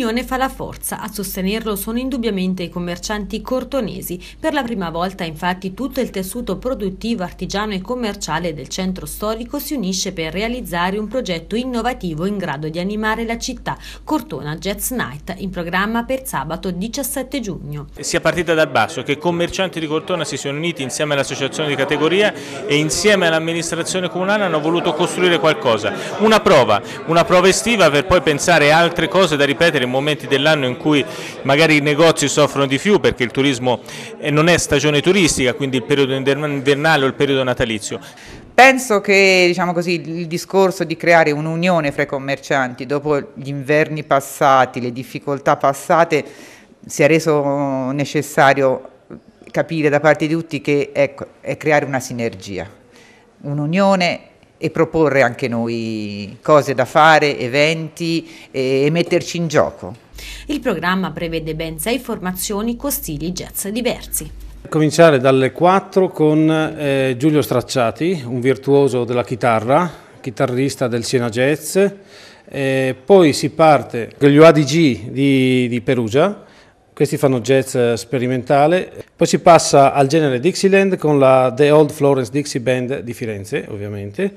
L'unione fa la forza, a sostenerlo sono indubbiamente i commercianti cortonesi. Per la prima volta infatti tutto il tessuto produttivo, artigiano e commerciale del centro storico si unisce per realizzare un progetto innovativo in grado di animare la città, Cortona Jets Night, in programma per sabato 17 giugno. Si è partita dal basso che i commercianti di Cortona si sono uniti insieme all'associazione di categoria e insieme all'amministrazione comunale hanno voluto costruire qualcosa, una prova, una prova estiva per poi pensare a altre cose da ripetere momenti dell'anno in cui magari i negozi soffrono di più perché il turismo eh, non è stagione turistica, quindi il periodo invernale o il periodo natalizio. Penso che diciamo così, il discorso di creare un'unione fra i commercianti dopo gli inverni passati, le difficoltà passate, sia reso necessario capire da parte di tutti che ecco, è creare una sinergia, un'unione e proporre anche noi cose da fare, eventi e metterci in gioco. Il programma prevede ben sei formazioni con stili jazz diversi. Cominciare dalle 4 con eh, Giulio Stracciati, un virtuoso della chitarra, chitarrista del Siena Jazz, eh, poi si parte con gli UADG di, di Perugia, questi fanno jazz sperimentale. Poi si passa al genere Dixieland con la The Old Florence Dixie Band di Firenze, ovviamente.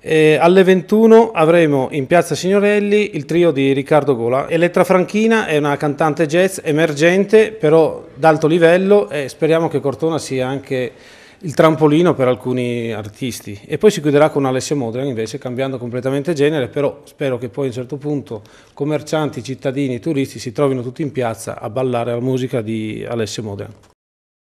E alle 21 avremo in Piazza Signorelli il trio di Riccardo Gola. Elettra Franchina è una cantante jazz emergente, però d'alto livello e speriamo che Cortona sia anche il trampolino per alcuni artisti e poi si chiuderà con Alessio Modena invece cambiando completamente genere, però spero che poi a un certo punto commercianti, cittadini, turisti si trovino tutti in piazza a ballare la musica di Alessio Modena.